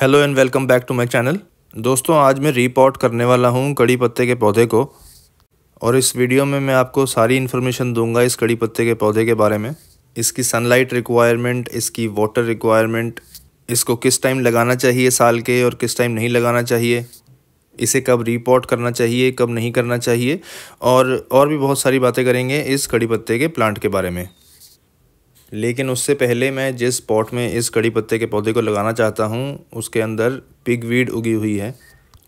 hello and welcome back to my channel दोस्तों आज मैं रिपोर्ट करने वाला हूँ कड़ी पत्ते के पौधे को और इस वीडियो में मैं आपको सारी इन्फॉर्मेशन दूंगा इस कड़ी पत्ते के पौधे के बारे में इसकी सनलाइट रिक्वायरमेंट इसकी वाटर रिक्वायरमेंट इसको किस टाइम लगाना चाहिए साल के और किस टाइम नहीं लगाना चाहिए इसे कब रिपोर्ट करना चाहिए कब नहीं करना चाहिए और और भी बहुत सारी बातें करेंगे इस कड़ी पत्ते के प्लांट के बारे में लेकिन उससे पहले मैं जिस पॉट में इस कड़ी पत्ते के पौधे को लगाना चाहता हूँ उसके अंदर पिगवीड उगी हुई है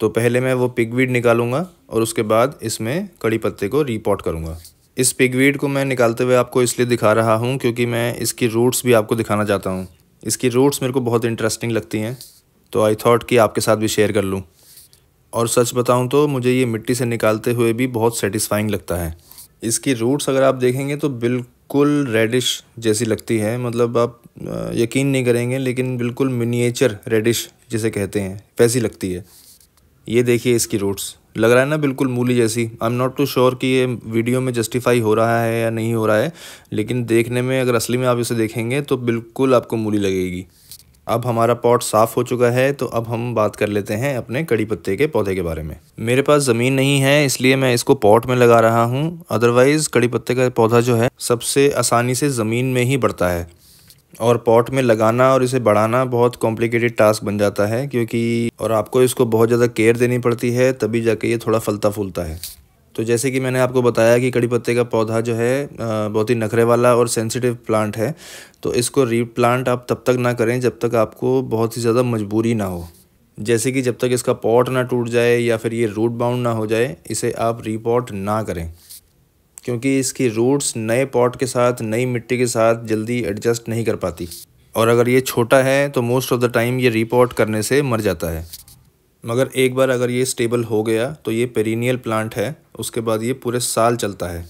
तो पहले मैं वो पिगवीड निकालूंगा और उसके बाद इसमें कड़ी पत्ते को रिपोर्ट करूँगा इस पिगवीड को मैं निकालते हुए आपको इसलिए दिखा रहा हूँ क्योंकि मैं इसकी रूट्स भी आपको दिखाना चाहता हूँ इसकी रूट्स मेरे को बहुत इंटरेस्टिंग लगती हैं तो आई थॉट कि आपके साथ भी शेयर कर लूँ और सच बताऊँ तो मुझे ये मिट्टी से निकालते हुए भी बहुत सेटिस्फाइंग लगता है इसकी रूट्स अगर आप देखेंगे तो बिल्कुल बिल्कुल रेडिश जैसी लगती है मतलब आप यकीन नहीं करेंगे लेकिन बिल्कुल मिनिएचर रेडिश जिसे कहते हैं वैसी लगती है ये देखिए इसकी रूट्स लग रहा है ना बिल्कुल मूली जैसी I am not too sure कि ये वीडियो में जस्टिफाई हो रहा है या नहीं हो रहा है लेकिन देखने में अगर असली में आप इसे देखेंगे तो बिल्कुल आपको मूली लगेगी अब हमारा पॉट साफ़ हो चुका है तो अब हम बात कर लेते हैं अपने कड़ी पत्ते के पौधे के बारे में मेरे पास ज़मीन नहीं है इसलिए मैं इसको पॉट में लगा रहा हूँ अदरवाइज़ कड़ी पत्ते का पौधा जो है सबसे आसानी से ज़मीन में ही बढ़ता है और पॉट में लगाना और इसे बढ़ाना बहुत कॉम्प्लिकेटेड टास्क बन जाता है क्योंकि और आपको इसको बहुत ज़्यादा केयर देनी पड़ती है तभी जाके ये थोड़ा फलता फूलता है तो जैसे कि मैंने आपको बताया कि कड़ी पत्ते का पौधा जो है बहुत ही नखरे वाला और सेंसिटिव प्लांट है तो इसको रीप्लांट आप तब तक ना करें जब तक आपको बहुत ही ज़्यादा मजबूरी ना हो जैसे कि जब तक इसका पॉट ना टूट जाए या फिर ये रूट बाउंड ना हो जाए इसे आप रीपॉट ना करें क्योंकि इसकी रूट्स नए पॉट के साथ नई मिट्टी के साथ जल्दी एडजस्ट नहीं कर पाती और अगर ये छोटा है तो मोस्ट ऑफ़ द टाइम ये रिपोर्ट करने से मर जाता है मगर एक बार अगर ये स्टेबल हो गया तो ये पेरिनियल प्लांट है उसके बाद ये पूरे साल चलता है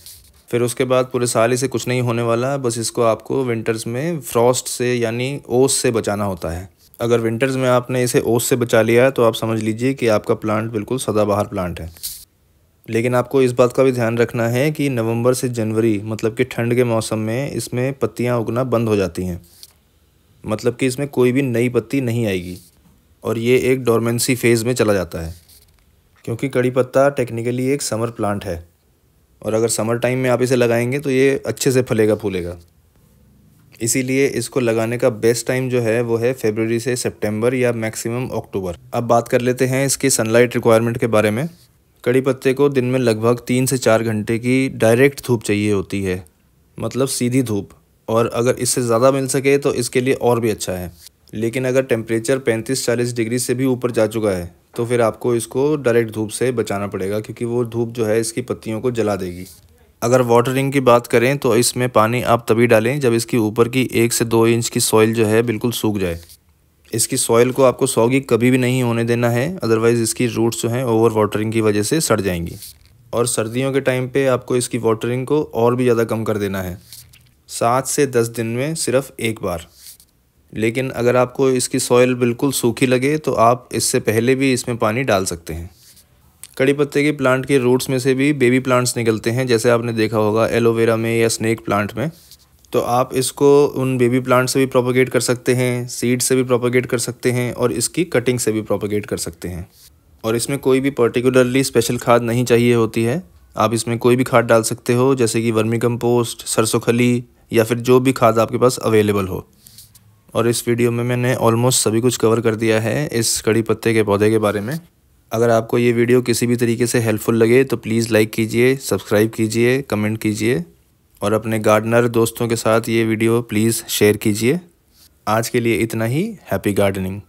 फिर उसके बाद पूरे साल इसे कुछ नहीं होने वाला बस इसको आपको विंटर्स में फ्रॉस्ट से यानी ओस से बचाना होता है अगर विंटर्स में आपने इसे ओस से बचा लिया तो आप समझ लीजिए कि आपका प्लांट बिल्कुल सदाबहार प्लांट है लेकिन आपको इस बात का भी ध्यान रखना है कि नवंबर से जनवरी मतलब कि ठंड के मौसम में इसमें पत्तियाँ उगना बंद हो जाती हैं मतलब कि इसमें कोई भी नई पत्ती नहीं आएगी और ये एक डोरमेंसी फेज़ में चला जाता है क्योंकि कड़ी पत्ता टेक्निकली एक समर प्लांट है और अगर समर टाइम में आप इसे लगाएंगे तो ये अच्छे से फलेगा फूलेगा इसीलिए इसको लगाने का बेस्ट टाइम जो है वो है फेबररी से सितंबर या मैक्सिमम अक्टूबर अब बात कर लेते हैं इसकी सनलाइट रिक्वायरमेंट के बारे में कड़ी पत्ते को दिन में लगभग तीन से चार घंटे की डायरेक्ट धूप चाहिए होती है मतलब सीधी धूप और अगर इससे ज़्यादा मिल सके तो इसके लिए और भी अच्छा है लेकिन अगर टेम्परेचर पैंतीस चालीस डिग्री से भी ऊपर जा चुका है तो फिर आपको इसको डायरेक्ट धूप से बचाना पड़ेगा क्योंकि वो धूप जो है इसकी पत्तियों को जला देगी अगर वाटरिंग की बात करें तो इसमें पानी आप तभी डालें जब इसकी ऊपर की एक से दो इंच की सॉइल जो है बिल्कुल सूख जाए इसकी सॉइल को आपको सौगी कभी भी नहीं होने देना है अदरवाइज़ इसकी रूट्स जो हैं ओवर वाटरिंग की वजह से सड़ जाएंगी और सर्दियों के टाइम पे आपको इसकी वाटरिंग को और भी ज़्यादा कम कर देना है सात से दस दिन में सिर्फ एक बार लेकिन अगर आपको इसकी सॉइल बिल्कुल सूखी लगे तो आप इससे पहले भी इसमें पानी डाल सकते हैं कड़ी पत्ते के प्लांट के रूट्स में से भी बेबी प्लांट्स निकलते हैं जैसे आपने देखा होगा एलोवेरा में या स्नैक प्लांट में तो आप इसको उन बेबी प्लांट से भी प्रोपोगेट कर सकते हैं सीड से भी प्रोपोगेट कर सकते हैं और इसकी कटिंग से भी प्रोपोगेट कर सकते हैं और इसमें कोई भी पर्टिकुलरली स्पेशल खाद नहीं चाहिए होती है आप इसमें कोई भी खाद डाल सकते हो जैसे कि वर्मी कंपोस्ट सरसों खली या फिर जो भी खाद आपके पास अवेलेबल हो और इस वीडियो में मैंने ऑलमोस्ट सभी कुछ कवर कर दिया है इस कड़ी पत्ते के पौधे के बारे में अगर आपको ये वीडियो किसी भी तरीके से हेल्पफुल लगे तो प्लीज़ लाइक कीजिए सब्सक्राइब कीजिए कमेंट कीजिए और अपने गार्डनर दोस्तों के साथ ये वीडियो प्लीज़ शेयर कीजिए आज के लिए इतना ही हैप्पी गार्डनिंग